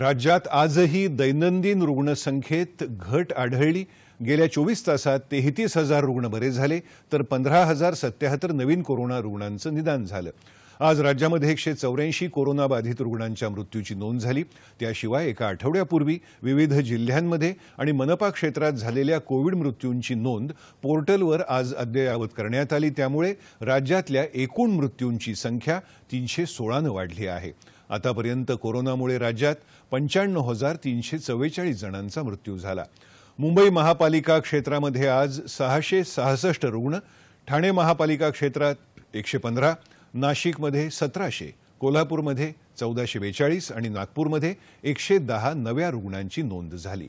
राज्यात आजही दैनंदिन रुग्णसंख्येत घट आढळली गेल्या चोवीस तासात तेहतीस हजार रुग्ण बरे झाले तर पंधरा हजार सत्याहत्तर नवीन कोरोना रुग्णांचं निदान झालं आज राज्यामध्ये एकशे चौऱ्याऐंशी कोरोनाबाधित रुग्णांच्या मृत्यूची नोंद झाली त्याशिवाय एका आठवड्यापूर्वी विविध जिल्ह्यांमध्ये आणि मनपा क्षेत्रात झालेल्या कोविड मृत्यूंची नोंद पोर्टलवर आज अद्ययावत करण्यात आली त्यामुळे राज्यातल्या एकूण मृत्यूंची संख्या तीनशे सोळानं वाढली आहे आतापर्यंत कोरोनामुळे राज्यात पंच्याण्णव हजार तीनशे चव्वेचाळीस जणांचा मृत्यू झाला मुंबई महापालिका क्षेत्रामध्ये आज सहाशे सहासष्ट रुग्ण ठाणे महापालिका क्षेत्रात एकशे पंधरा नाशिकमध्ये सतराशे कोल्हापूरमध्ये चौदाशे बेचाळीस आणि नागपूरमध्ये एकशे दहा नव्या रुग्णांची नोंद झाली